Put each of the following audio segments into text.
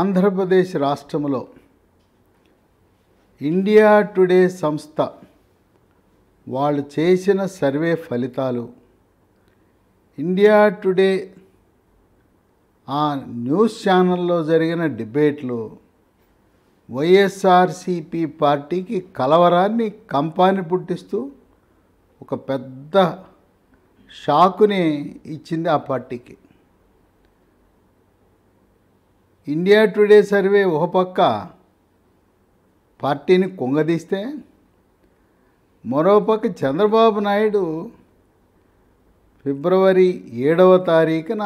ఆంధ్రప్రదేశ్ రాష్ట్రంలో India today సంస్థ వాళ్ళు చేసిన సర్వే ఫలితాలు ఇండియా టుడే ఆ న్యూస్ ఛానల్లో జరిగిన డిబేట్లు వైఎస్ఆర్సిపి పార్టీకి కలవరాన్ని కంపాని పుట్టిస్తూ ఒక పెద్ద షాకుని ఇచ్చింది ఆ పార్టీకి ఇండియా టుడే సర్వే ఒక పక్క పార్టీని కొంగదీస్తే మరోపక్క చంద్రబాబు నాయుడు ఫిబ్రవరి ఏడవ తారీఖున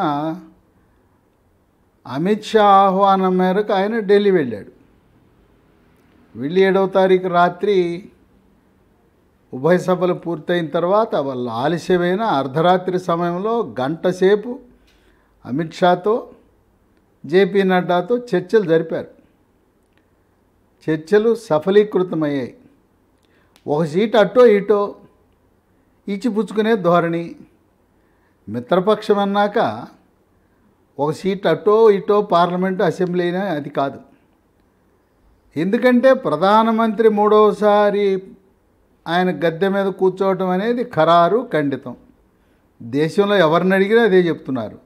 అమిత్ షా ఆహ్వానం మేరకు ఆయన ఢిల్లీ వెళ్ళాడు వెళ్ళి ఏడవ తారీఖు రాత్రి ఉభయ సభలు పూర్తయిన తర్వాత వాళ్ళు ఆలస్యమైన అర్ధరాత్రి సమయంలో గంట సేపు అమిత్ షాతో జేపీ నడ్డాతో చర్చలు జరిపారు చర్చలు సఫలీకృతమయ్యాయి ఒక సీటు అటో ఇటో ఇచ్చిపుచ్చుకునే ధోరణి మిత్రపక్షం అన్నాక ఒక సీట్ అటో ఇటో పార్లమెంటు అసెంబ్లీ అది కాదు ఎందుకంటే ప్రధానమంత్రి మూడవసారి ఆయన గద్దె మీద కూర్చోవటం అనేది ఖరారు ఖండితం దేశంలో ఎవరిని అడిగినా అదే చెప్తున్నారు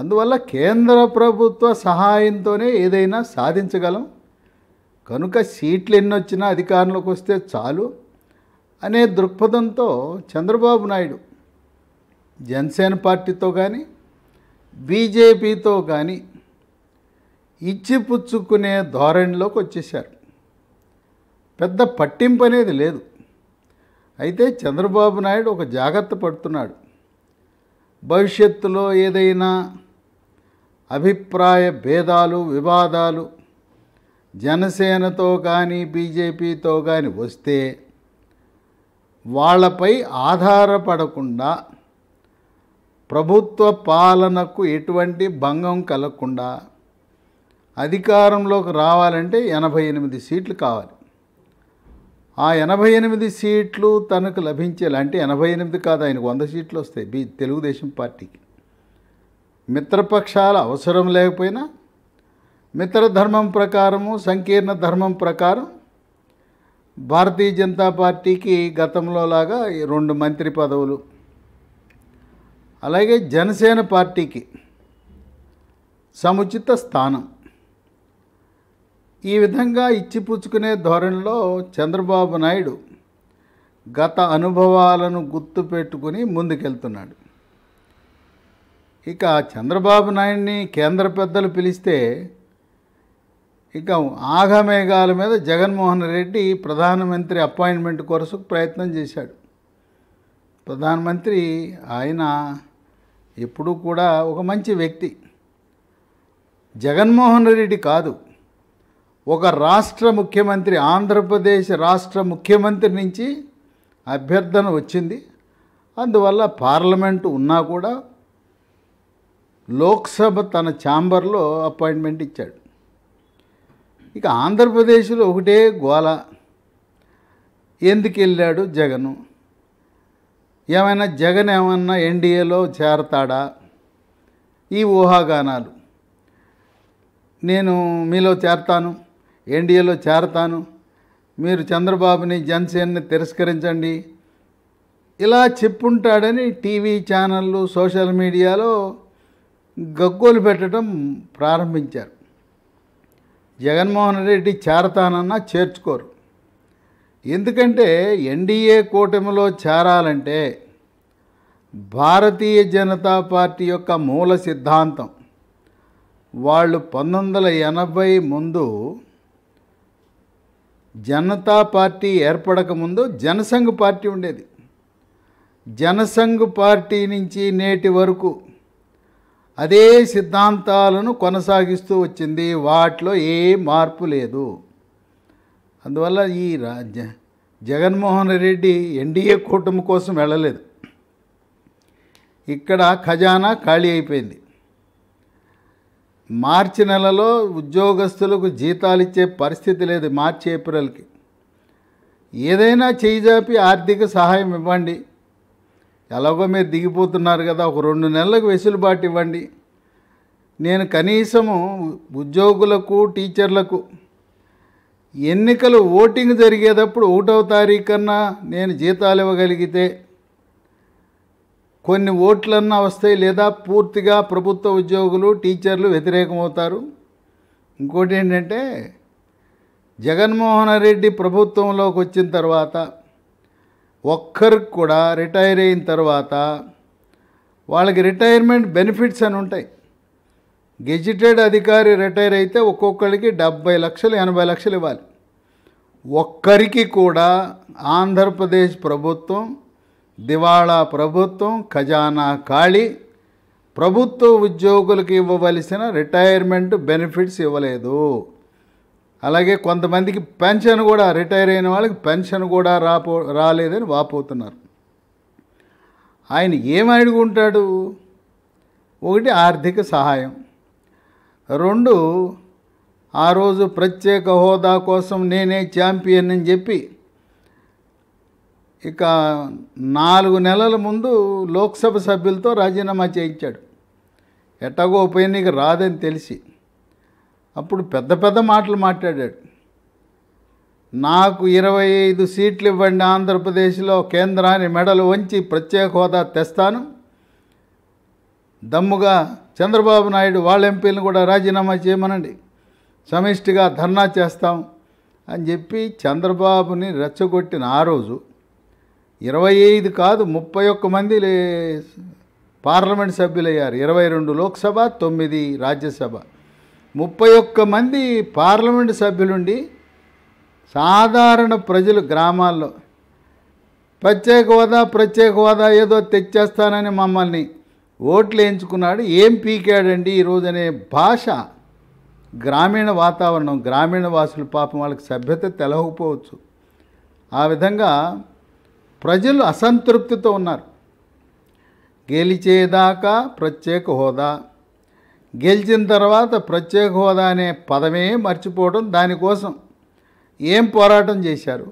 అందువల్ల కేంద్ర ప్రభుత్వ సహాయంతోనే ఏదైనా సాధించగలం కనుక సీట్లు ఎన్ని వచ్చినా అధికారంలోకి వస్తే చాలు అనే దృక్పథంతో చంద్రబాబు నాయుడు జనసేన పార్టీతో కానీ బీజేపీతో కానీ ఇచ్చిపుచ్చుకునే ధోరణిలోకి వచ్చేసారు పెద్ద పట్టింపు అనేది లేదు అయితే చంద్రబాబు నాయుడు ఒక జాగ్రత్త పడుతున్నాడు భవిష్యత్తులో ఏదైనా అభిప్రాయ భేదాలు వివాదాలు జనసేనతో కానీ బీజేపీతో కానీ వస్తే వాళ్ళపై ఆధారపడకుండా ప్రభుత్వ పాలనకు ఎటువంటి భంగం కలగకుండా అధికారంలోకి రావాలంటే ఎనభై ఎనిమిది సీట్లు కావాలి ఆ ఎనభై ఎనిమిది సీట్లు తనకు లభించేలా అంటే ఎనభై ఎనిమిది కాదు ఆయనకు వంద సీట్లు వస్తాయి బీ తెలుగుదేశం పార్టీకి మిత్రపక్షాల అవసరం లేకపోయినా మిత్రధర్మం ప్రకారము సంకీర్ణ ధర్మం ప్రకారం భారతీయ జనతా పార్టీకి గతంలో లాగా రెండు మంత్రి పదవులు అలాగే జనసేన పార్టీకి సముచిత స్థానం ఈ విధంగా ఇచ్చిపుచ్చుకునే ధోరణిలో చంద్రబాబు నాయుడు గత అనుభవాలను గుర్తుపెట్టుకుని ముందుకెళ్తున్నాడు ఇక చంద్రబాబు నాయుడిని కేంద్ర పెద్దలు పిలిస్తే ఇక ఆగమేఘాల మీద జగన్మోహన్ రెడ్డి ప్రధానమంత్రి అపాయింట్మెంట్ కొరకు ప్రయత్నం చేశాడు ప్రధానమంత్రి ఆయన ఎప్పుడూ కూడా ఒక మంచి వ్యక్తి జగన్మోహన్ రెడ్డి కాదు ఒక రాష్ట్ర ముఖ్యమంత్రి ఆంధ్రప్రదేశ్ రాష్ట్ర ముఖ్యమంత్రి నుంచి అభ్యర్థన వచ్చింది అందువల్ల పార్లమెంటు ఉన్నా కూడా లోక్సభ తన ఛాంబర్లో అపాయింట్మెంట్ ఇచ్చాడు ఇక ఆంధ్రప్రదేశ్లో ఒకటే గోళ ఎందుకు వెళ్ళాడు జగను ఏమైనా జగన్ ఏమన్నా ఎన్డీఏలో చేరతాడా ఈ ఊహాగానాలు నేను మీలో చేరతాను ఎన్డీఏలో చేరతాను మీరు చంద్రబాబుని జనసేనని తిరస్కరించండి ఇలా చెప్పుంటాడని టీవీ ఛానళ్ళు సోషల్ మీడియాలో గగ్గోలు పెట్టడం ప్రారంభించారు జగన్మోహన్ రెడ్డి చేరతానన్నా చేర్చుకోరు ఎందుకంటే ఎన్డీఏ కూటమిలో చేరాలంటే భారతీయ జనతా పార్టీ యొక్క మూల సిద్ధాంతం వాళ్ళు పంతొమ్మిది ఎనభై ముందు జనతా పార్టీ ఏర్పడక ముందు జనసంఘ్ పార్టీ ఉండేది జనసంఘ్ పార్టీ నుంచి నేటి వరకు అదే సిద్ధాంతాలను కొనసాగిస్తూ వచ్చింది వాటిలో ఏ మార్పు లేదు అందువల్ల ఈ రాజ్య జగన్మోహన్ రెడ్డి ఎన్డీఏ కూటమి కోసం వెళ్ళలేదు ఇక్కడ ఖజానా ఖాళీ అయిపోయింది మార్చి నెలలో ఉద్యోగస్తులకు జీతాలు ఇచ్చే పరిస్థితి లేదు మార్చి ఏప్రిల్కి ఏదైనా చేయిజాపి ఆర్థిక సహాయం ఇవ్వండి ఎలాగో మీరు దిగిపోతున్నారు కదా ఒక రెండు నెలలకు వెసులుబాటు ఇవ్వండి నేను కనీసము ఉద్యోగులకు టీచర్లకు ఎన్నికలు ఓటింగ్ జరిగేటప్పుడు ఒకటవ తారీఖు కన్నా నేను జీతాలు ఇవ్వగలిగితే కొన్ని ఓట్లన్నా వస్తాయి లేదా పూర్తిగా ప్రభుత్వ ఉద్యోగులు టీచర్లు వ్యతిరేకమవుతారు ఇంకోటి ఏంటంటే జగన్మోహన్ రెడ్డి ప్రభుత్వంలోకి వచ్చిన తర్వాత ఒక్కరికి కూడా రిటైర్ అయిన తర్వాత వాళ్ళకి రిటైర్మెంట్ బెనిఫిట్స్ అని ఉంటాయి గెజిటెడ్ అధికారి రిటైర్ అయితే ఒక్కొక్కరికి డెబ్బై లక్షలు ఎనభై లక్షలు ఇవ్వాలి ఒక్కరికి కూడా ఆంధ్రప్రదేశ్ ప్రభుత్వం దివాళా ప్రభుత్వం ఖజానా ఖాళీ ప్రభుత్వ ఉద్యోగులకు ఇవ్వవలసిన రిటైర్మెంట్ బెనిఫిట్స్ ఇవ్వలేదు అలాగే కొంతమందికి పెన్షన్ కూడా రిటైర్ అయిన వాళ్ళకి పెన్షన్ కూడా రాపో రాలేదని వాపోతున్నారు ఆయన ఏం ఉంటాడు ఒకటి ఆర్థిక సహాయం రెండు ఆ రోజు ప్రత్యేక హోదా కోసం నేనే ఛాంపియన్ అని చెప్పి ఇక నాలుగు నెలల ముందు లోక్సభ సభ్యులతో రాజీనామా చేయించాడు ఎట్టాగో ఉప ఎన్నిక రాదని తెలిసి అప్పుడు పెద్ద పెద్ద మాటలు మాట్లాడాడు నాకు ఇరవై ఐదు సీట్లు ఇవ్వండి ఆంధ్రప్రదేశ్లో కేంద్రాన్ని మెడలు వంచి ప్రత్యేక హోదా తెస్తాను దమ్ముగా చంద్రబాబు నాయుడు వాళ్ళ ఎంపీలను కూడా రాజీనామా చేయమనండి సమిష్టిగా ధర్నా చేస్తాం అని చెప్పి చంద్రబాబుని రెచ్చగొట్టిన ఆ రోజు ఇరవై ఐదు కాదు ముప్పై ఒక్క మంది పార్లమెంట్ సభ్యులయ్యారు ఇరవై రెండు లోక్సభ తొమ్మిది రాజ్యసభ ముప్పై ఒక్క మంది పార్లమెంటు సభ్యులుండి సాధారణ ప్రజలు గ్రామాల్లో ప్రత్యేక హోదా ప్రత్యేక హోదా ఏదో తెచ్చేస్తానని మమ్మల్ని ఓట్లు వేయించుకున్నాడు ఏం పీకాడండి ఈరోజు అనే భాష గ్రామీణ వాతావరణం గ్రామీణ వాసులు పాపం వాళ్ళకి సభ్యత తెలవకపోవచ్చు ఆ విధంగా ప్రజలు అసంతృప్తితో ఉన్నారు గెలిచేదాకా ప్రత్యేక హోదా గెలిచిన తర్వాత ప్రత్యేక హోదా అనే పదమే మర్చిపోవడం దానికోసం ఏం పోరాటం చేశారు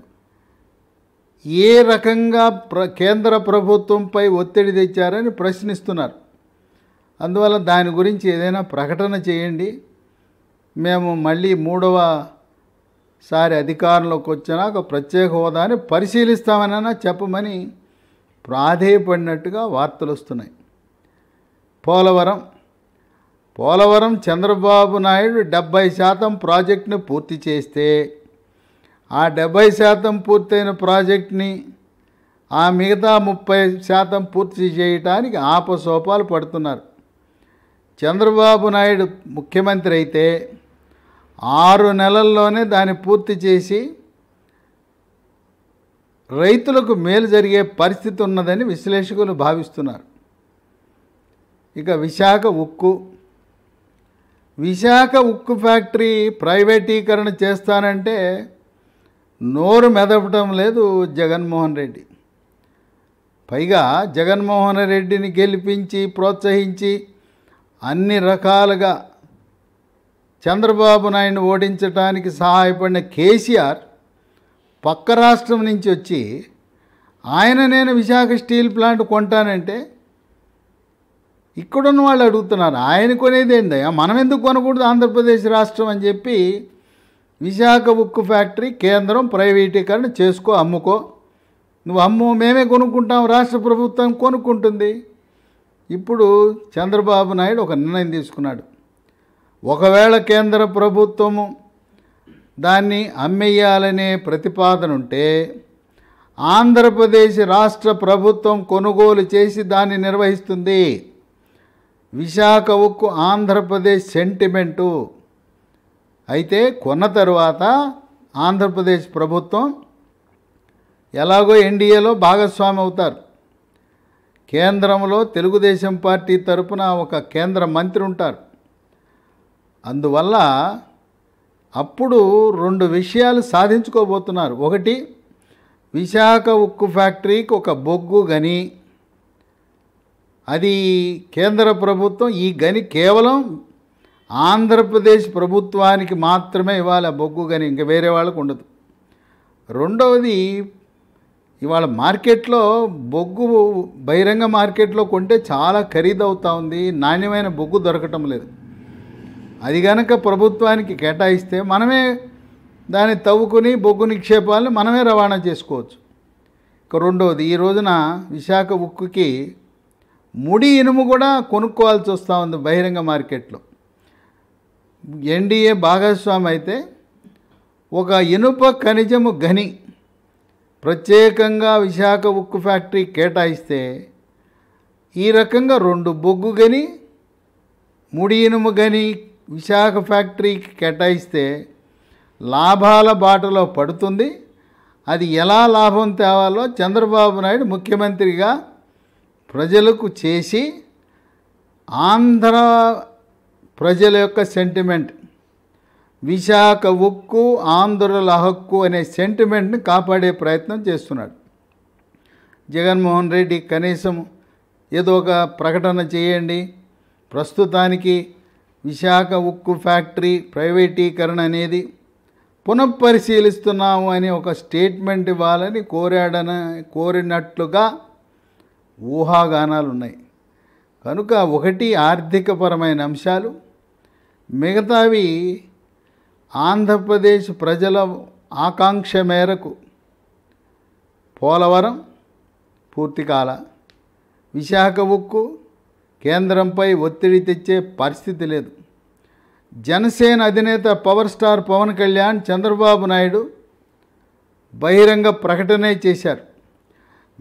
ఏ రకంగా ప్ర కేంద్ర ప్రభుత్వంపై ఒత్తిడి తెచ్చారని ప్రశ్నిస్తున్నారు అందువల్ల దాని గురించి ఏదైనా ప్రకటన చేయండి మేము మళ్ళీ మూడవ సారి అధికారంలోకి వచ్చినాక ప్రత్యేక హోదాని పరిశీలిస్తామనైనా చెప్పమని ప్రాధేయపడినట్టుగా వార్తలు వస్తున్నాయి పోలవరం పోలవరం చంద్రబాబు నాయుడు డెబ్భై శాతం ప్రాజెక్టును పూర్తి చేస్తే ఆ డెబ్భై శాతం పూర్తయిన ప్రాజెక్ట్ని ఆ మిగతా ముప్పై శాతం పూర్తి చేయటానికి ఆపసోపాలు పడుతున్నారు చంద్రబాబు నాయుడు ముఖ్యమంత్రి అయితే ఆరు నెలల్లోనే దాన్ని పూర్తి చేసి రైతులకు మేలు జరిగే పరిస్థితి ఉన్నదని విశ్లేషకులు భావిస్తున్నారు ఇక విశాఖ ఉక్కు విశాఖ ఉక్కు ఫ్యాక్టరీ ప్రైవేటీకరణ చేస్తానంటే నోరు మెదపటం లేదు జగన్మోహన్ రెడ్డి పైగా జగన్మోహన్ రెడ్డిని గెలిపించి ప్రోత్సహించి అన్ని రకాలుగా చంద్రబాబు నాయుడు ఓడించడానికి సహాయపడిన కేసీఆర్ పక్క రాష్ట్రం నుంచి వచ్చి ఆయన నేను విశాఖ స్టీల్ ప్లాంట్ కొంటానంటే ఇక్కడున్న వాళ్ళు అడుగుతున్నారు ఆయన కొనేది ఏందయ్యా మనం ఎందుకు కొనకూడదు ఆంధ్రప్రదేశ్ రాష్ట్రం అని చెప్పి విశాఖ ఉక్కు ఫ్యాక్టరీ కేంద్రం ప్రైవేటీకరణ చేసుకో అమ్ముకో నువ్వు అమ్ము మేమే కొనుక్కుంటాం రాష్ట్ర ప్రభుత్వం కొనుక్కుంటుంది ఇప్పుడు చంద్రబాబు నాయుడు ఒక నిర్ణయం తీసుకున్నాడు ఒకవేళ కేంద్ర ప్రభుత్వము దాన్ని అమ్మేయాలనే ప్రతిపాదన ఉంటే ఆంధ్రప్రదేశ్ రాష్ట్ర ప్రభుత్వం కొనుగోలు చేసి దాన్ని నిర్వహిస్తుంది ఉక్కు ఆంధ్రప్రదేశ్ సెంటిమెంటు అయితే కొన్న తరువాత ఆంధ్రప్రదేశ్ ప్రభుత్వం ఎలాగో ఎన్డీఏలో భాగస్వామి అవుతారు కేంద్రంలో తెలుగుదేశం పార్టీ తరపున ఒక కేంద్ర మంత్రి ఉంటారు అందువల్ల అప్పుడు రెండు విషయాలు సాధించుకోబోతున్నారు ఒకటి విశాఖ ఉక్కు ఫ్యాక్టరీకి ఒక బొగ్గు గని అది కేంద్ర ప్రభుత్వం ఈ గని కేవలం ఆంధ్రప్రదేశ్ ప్రభుత్వానికి మాత్రమే ఇవాళ బొగ్గు గని ఇంకా వేరే వాళ్ళకు ఉండదు రెండవది ఇవాళ మార్కెట్లో బొగ్గు బహిరంగ మార్కెట్లో కొంటే చాలా ఖరీదవుతూ ఉంది నాణ్యమైన బొగ్గు దొరకటం లేదు అది కనుక ప్రభుత్వానికి కేటాయిస్తే మనమే దాన్ని తవ్వుకుని బొగ్గు నిక్షేపాలను మనమే రవాణా చేసుకోవచ్చు ఇక రెండవది ఈ రోజున విశాఖ ఉక్కుకి ముడి ఇనుము కూడా కొనుక్కోవాల్సి వస్తూ ఉంది బహిరంగ మార్కెట్లో ఎన్డీఏ భాగస్వామి అయితే ఒక ఇనుప ఖనిజము గని ప్రత్యేకంగా విశాఖ ఉక్కు ఫ్యాక్టరీ కేటాయిస్తే ఈ రకంగా రెండు బొగ్గు గని ముడి ఇనుము గని విశాఖ ఫ్యాక్టరీకి కేటాయిస్తే లాభాల బాటలో పడుతుంది అది ఎలా లాభం తేవాలో చంద్రబాబు నాయుడు ముఖ్యమంత్రిగా ప్రజలకు చేసి ఆంధ్ర ప్రజల యొక్క సెంటిమెంట్ విశాఖ ఉక్కు ఆంధ్రుల హక్కు అనే సెంటిమెంట్ని కాపాడే ప్రయత్నం చేస్తున్నాడు జగన్మోహన్ రెడ్డి కనీసం ఏదో ఒక ప్రకటన చేయండి ప్రస్తుతానికి విశాఖ ఉక్కు ఫ్యాక్టరీ ప్రైవేటీకరణ అనేది పునఃపరిశీలిస్తున్నాము అని ఒక స్టేట్మెంట్ ఇవ్వాలని కోరాడన కోరినట్లుగా ఊహాగానాలు ఉన్నాయి కనుక ఒకటి ఆర్థికపరమైన అంశాలు మిగతావి ఆంధ్రప్రదేశ్ ప్రజల ఆకాంక్ష మేరకు పోలవరం పూర్తి కాల విశాఖ ఉక్కు కేంద్రంపై ఒత్తిడి తెచ్చే పరిస్థితి లేదు జనసేన అధినేత పవర్ స్టార్ పవన్ కళ్యాణ్ చంద్రబాబు నాయుడు బహిరంగ ప్రకటనే చేశారు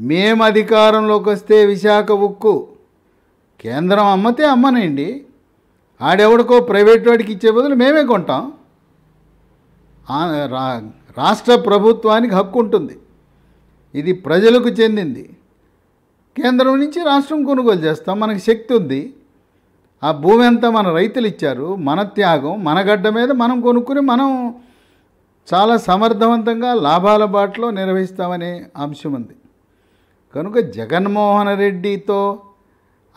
మేము అధికారంలోకి వస్తే విశాఖ ఉక్కు కేంద్రం అమ్మతే అమ్మనండి ఆడెవడికో ప్రైవేట్ వాడికి ఇచ్చే బదులు మేమే కొంటాం రాష్ట్ర ప్రభుత్వానికి హక్కు ఉంటుంది ఇది ప్రజలకు చెందింది కేంద్రం నుంచి రాష్ట్రం కొనుగోలు చేస్తాం మనకి శక్తి ఉంది ఆ భూమి అంతా మన రైతులు ఇచ్చారు మన త్యాగం మన గడ్డ మీద మనం కొనుక్కుని మనం చాలా సమర్థవంతంగా లాభాల బాటలో నిర్వహిస్తామనే అంశం ఉంది కనుక జగన్మోహన్ రెడ్డితో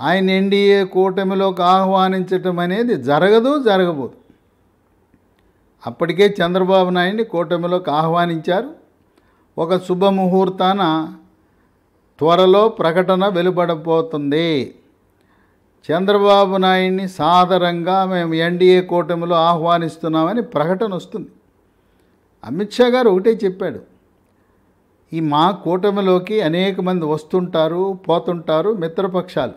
ఆయన ఎన్డీఏ కూటమిలోకి ఆహ్వానించటం అనేది జరగదు జరగబోదు అప్పటికే చంద్రబాబు నాయుడిని కూటమిలోకి ఆహ్వానించారు ఒక శుభముహూర్తాన త్వరలో ప్రకటన వెలుబడబోతుంది చంద్రబాబు నాయుడిని సాదరంగా మేము ఎన్డీఏ కూటమిలో ఆహ్వానిస్తున్నామని ప్రకటన వస్తుంది అమిత్ షా గారు ఒకటే చెప్పాడు ఈ మా కూటమిలోకి అనేక మంది వస్తుంటారు పోతుంటారు మిత్రపక్షాలు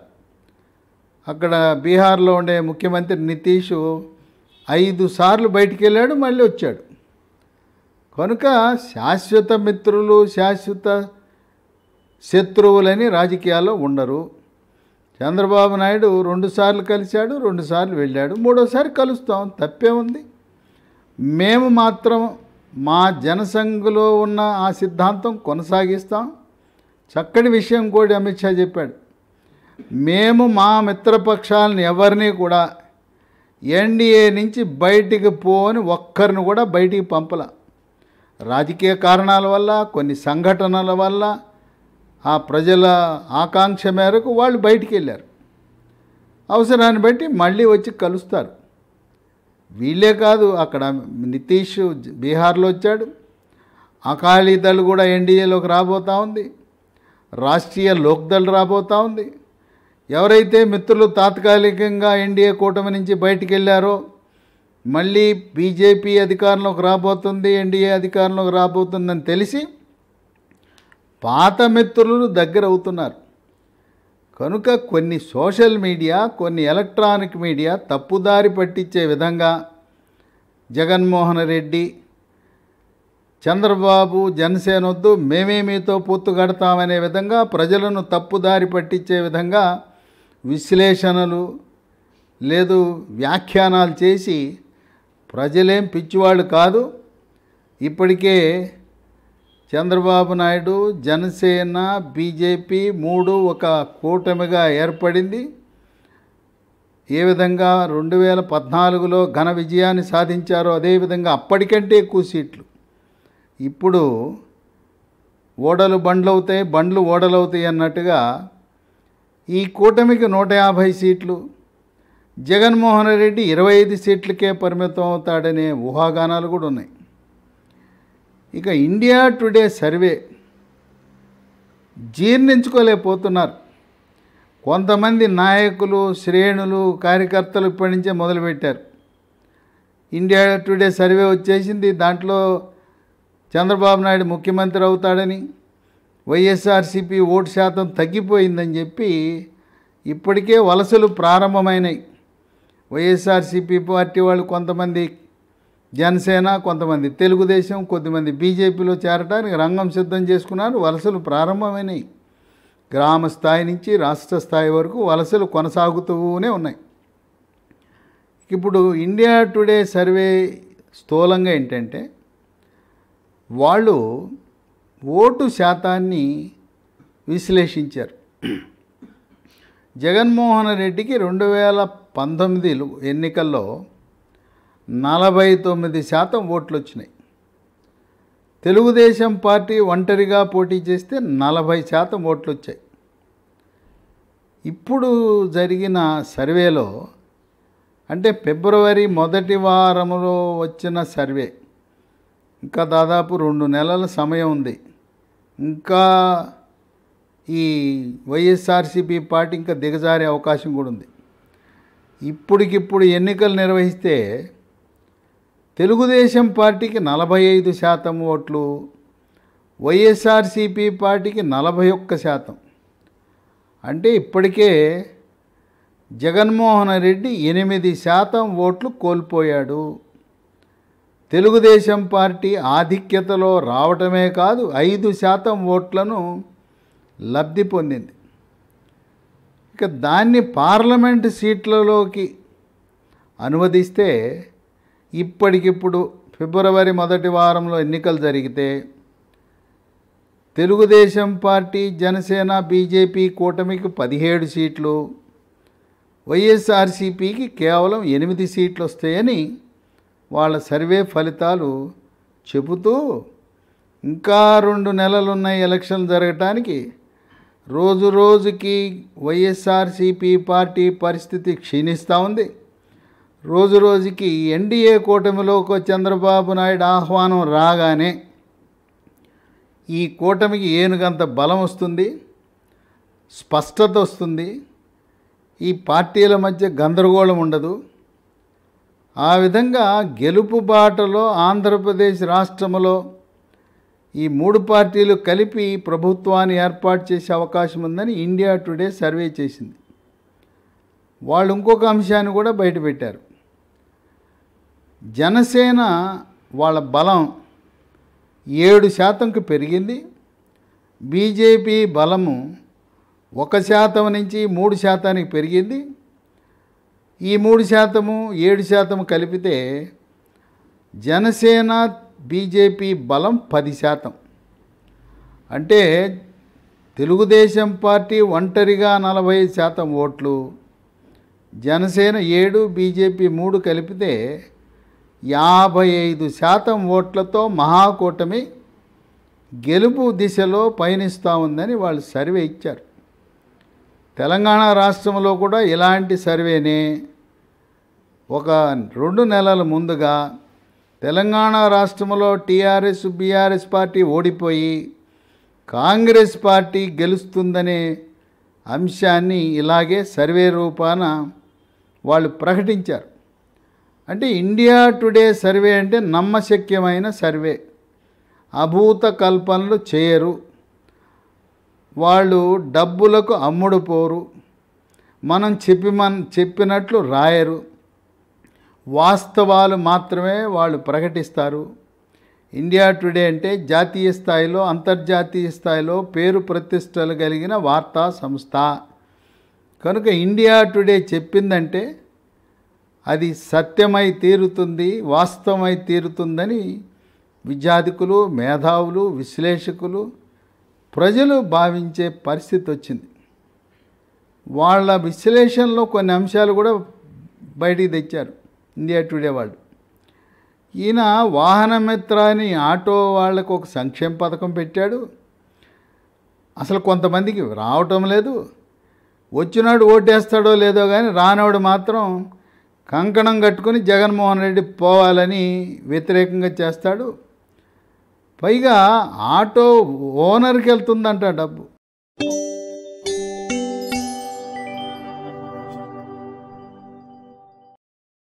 అక్కడ బీహార్లో ఉండే ముఖ్యమంత్రి నితీష్ ఐదు సార్లు బయటికి వెళ్ళాడు మళ్ళీ వచ్చాడు కనుక శాశ్వత మిత్రులు శాశ్వత శత్రువులని రాజకీయాల్లో ఉండరు చంద్రబాబు నాయుడు రెండుసార్లు కలిశాడు రెండుసార్లు వెళ్ళాడు మూడోసారి కలుస్తాం తప్పే ఉంది మేము మాత్రం మా జనసంఘలో ఉన్న ఆ సిద్ధాంతం కొనసాగిస్తాం చక్కటి విషయం కూడా అమిత్ షా చెప్పాడు మేము మా మిత్రపక్షాలను ఎవరిని కూడా ఎన్డీఏ నుంచి బయటికి పోని ఒక్కరిని కూడా బయటికి పంపల రాజకీయ కారణాల వల్ల కొన్ని సంఘటనల వల్ల ఆ ప్రజల ఆకాంక్ష మేరకు వాళ్ళు బయటికి వెళ్ళారు అవసరాన్ని బట్టి మళ్ళీ వచ్చి కలుస్తారు వీళ్ళే కాదు అక్కడ నితీష్ బీహార్లో వచ్చాడు అకాలీదళ్ కూడా ఎన్డీఏలోకి రాబోతూ ఉంది రాష్ట్రీయ లోక్దళ్ రాబోతూ ఉంది ఎవరైతే మిత్రులు తాత్కాలికంగా ఎన్డీఏ కూటమి నుంచి బయటికి వెళ్ళారో మళ్ళీ బీజేపీ అధికారంలోకి రాబోతుంది ఎన్డీఏ అధికారంలోకి రాబోతుందని తెలిసి పాత మిత్రులు దగ్గర అవుతున్నారు కనుక కొన్ని సోషల్ మీడియా కొన్ని ఎలక్ట్రానిక్ మీడియా తప్పుదారి పట్టించే విధంగా జగన్మోహన్ రెడ్డి చంద్రబాబు జనసేన వద్దు మేమే మీతో పొత్తు కడతామనే విధంగా ప్రజలను తప్పుదారి పట్టించే విధంగా విశ్లేషణలు లేదు వ్యాఖ్యానాలు చేసి ప్రజలేం పిచ్చివాళ్ళు కాదు ఇప్పటికే చంద్రబాబు నాయుడు జనసేన బీజేపీ మూడు ఒక కూటమిగా ఏర్పడింది ఏ విధంగా రెండు వేల పద్నాలుగులో ఘన విజయాన్ని సాధించారో అదేవిధంగా అప్పటికంటే ఎక్కువ సీట్లు ఇప్పుడు ఓడలు బండ్లవుతాయి బండ్లు ఓడలవుతాయి అన్నట్టుగా ఈ కూటమికి నూట యాభై సీట్లు జగన్మోహన్ రెడ్డి ఇరవై ఐదు సీట్లకే పరిమితం అవుతాడనే ఊహాగానాలు కూడా ఉన్నాయి ఇక ఇండియా టుడే సర్వే జీర్ణించుకోలేకపోతున్నారు కొంతమంది నాయకులు శ్రేణులు కార్యకర్తలు ఇప్పటి నుంచే మొదలుపెట్టారు ఇండియా టుడే సర్వే వచ్చేసింది దాంట్లో చంద్రబాబు నాయుడు ముఖ్యమంత్రి అవుతాడని వైఎస్ఆర్సీపీ ఓటు శాతం తగ్గిపోయిందని చెప్పి ఇప్పటికే వలసలు ప్రారంభమైనాయి వైఎస్ఆర్సీపీ పార్టీ వాళ్ళు కొంతమంది జనసేన కొంతమంది తెలుగుదేశం కొద్దిమంది బీజేపీలో చేరటానికి రంగం సిద్ధం చేసుకున్నారు వలసలు ప్రారంభమైనాయి గ్రామ స్థాయి నుంచి రాష్ట్ర స్థాయి వరకు వలసలు కొనసాగుతూనే ఉన్నాయి ఇప్పుడు ఇండియా టుడే సర్వే స్థూలంగా ఏంటంటే వాళ్ళు ఓటు శాతాన్ని విశ్లేషించారు జగన్మోహన్ రెడ్డికి రెండు వేల పంతొమ్మిది ఎన్నికల్లో నలభై తొమ్మిది శాతం ఓట్లు వచ్చినాయి తెలుగుదేశం పార్టీ ఒంటరిగా పోటీ చేస్తే నలభై శాతం ఓట్లు వచ్చాయి ఇప్పుడు జరిగిన సర్వేలో అంటే ఫిబ్రవరి మొదటి వారంలో వచ్చిన సర్వే ఇంకా దాదాపు రెండు నెలల సమయం ఉంది ఇంకా ఈ వైఎస్ఆర్సీపీ పార్టీ ఇంకా దిగజారే అవకాశం కూడా ఉంది ఇప్పటికిప్పుడు ఎన్నికలు నిర్వహిస్తే తెలుగుదేశం పార్టీకి నలభై ఐదు శాతం ఓట్లు వైఎస్ఆర్సీపీ పార్టీకి నలభై ఒక్క శాతం అంటే ఇప్పటికే జగన్మోహన్ రెడ్డి ఎనిమిది శాతం ఓట్లు కోల్పోయాడు తెలుగుదేశం పార్టీ ఆధిక్యతలో రావటమే కాదు ఐదు శాతం ఓట్లను లబ్ధి పొందింది ఇక దాన్ని పార్లమెంటు సీట్లలోకి అనువదిస్తే ఇప్పటికిప్పుడు ఫిబ్రవరి మొదటి వారంలో ఎన్నికలు జరిగితే తెలుగుదేశం పార్టీ జనసేన బీజేపీ కూటమికి పదిహేడు సీట్లు వైఎస్ఆర్సీపీకి కేవలం ఎనిమిది సీట్లు వస్తాయని వాళ్ళ సర్వే ఫలితాలు చెబుతూ ఇంకా రెండు నెలలున్నాయి ఎలక్షన్ జరగటానికి రోజు రోజుకి వైఎస్ఆర్సీపీ పార్టీ పరిస్థితి క్షీణిస్తూ ఉంది రోజు రోజుకి ఎన్డీఏ కూటమిలోకి చంద్రబాబు నాయుడు ఆహ్వానం రాగానే ఈ కూటమికి ఏనుగంత బలం వస్తుంది స్పష్టత వస్తుంది ఈ పార్టీల మధ్య గందరగోళం ఉండదు ఆ విధంగా గెలుపు బాటలో ఆంధ్రప్రదేశ్ రాష్ట్రంలో ఈ మూడు పార్టీలు కలిపి ప్రభుత్వాన్ని ఏర్పాటు చేసే అవకాశం ఉందని ఇండియా టుడే సర్వే చేసింది వాళ్ళు ఇంకొక అంశాన్ని కూడా బయటపెట్టారు జనసేన వాళ్ళ బలం ఏడు శాతంకు పెరిగింది బీజేపీ బలము ఒక శాతం నుంచి మూడు శాతానికి పెరిగింది ఈ మూడు శాతము ఏడు శాతం కలిపితే జనసేన బీజేపీ బలం పది శాతం అంటే తెలుగుదేశం పార్టీ ఒంటరిగా నలభై శాతం ఓట్లు జనసేన ఏడు బీజేపీ మూడు కలిపితే యాభై ఐదు శాతం ఓట్లతో మహాకూటమి గెలుపు దిశలో పయనిస్తూ ఉందని వాళ్ళు సర్వే ఇచ్చారు తెలంగాణ రాష్ట్రంలో కూడా ఇలాంటి సర్వేనే ఒక రెండు నెలల ముందుగా తెలంగాణ రాష్ట్రంలో టీఆర్ఎస్ బీఆర్ఎస్ పార్టీ ఓడిపోయి కాంగ్రెస్ పార్టీ గెలుస్తుందనే అంశాన్ని ఇలాగే సర్వే రూపాన వాళ్ళు ప్రకటించారు అంటే ఇండియా టుడే సర్వే అంటే నమ్మశక్యమైన సర్వే అభూత కల్పనలు చేయరు వాళ్ళు డబ్బులకు అమ్ముడు పోరు మనం చెప్పి మన చెప్పినట్లు రాయరు వాస్తవాలు మాత్రమే వాళ్ళు ప్రకటిస్తారు ఇండియా టుడే అంటే జాతీయ స్థాయిలో అంతర్జాతీయ స్థాయిలో పేరు ప్రతిష్టలు కలిగిన వార్తా సంస్థ కనుక ఇండియా టుడే చెప్పిందంటే అది సత్యమై తీరుతుంది వాస్తవమై తీరుతుందని విద్యాధికులు మేధావులు విశ్లేషకులు ప్రజలు భావించే పరిస్థితి వచ్చింది వాళ్ళ విశ్లేషణలో కొన్ని అంశాలు కూడా బయటికి తెచ్చారు ఇండియా టుడే వాళ్ళు ఈయన వాహనమిత్ర అని ఆటో వాళ్ళకు ఒక సంక్షేమ పథకం పెట్టాడు అసలు కొంతమందికి రావటం లేదు వచ్చినాడు ఓటేస్తాడో లేదో కానీ రానోడు మాత్రం కంకణం కట్టుకొని జగన్మోహన్ రెడ్డి పోవాలని వ్యతిరేకంగా చేస్తాడు పైగా ఆటో ఓనర్కి వెళ్తుందంట డబ్బు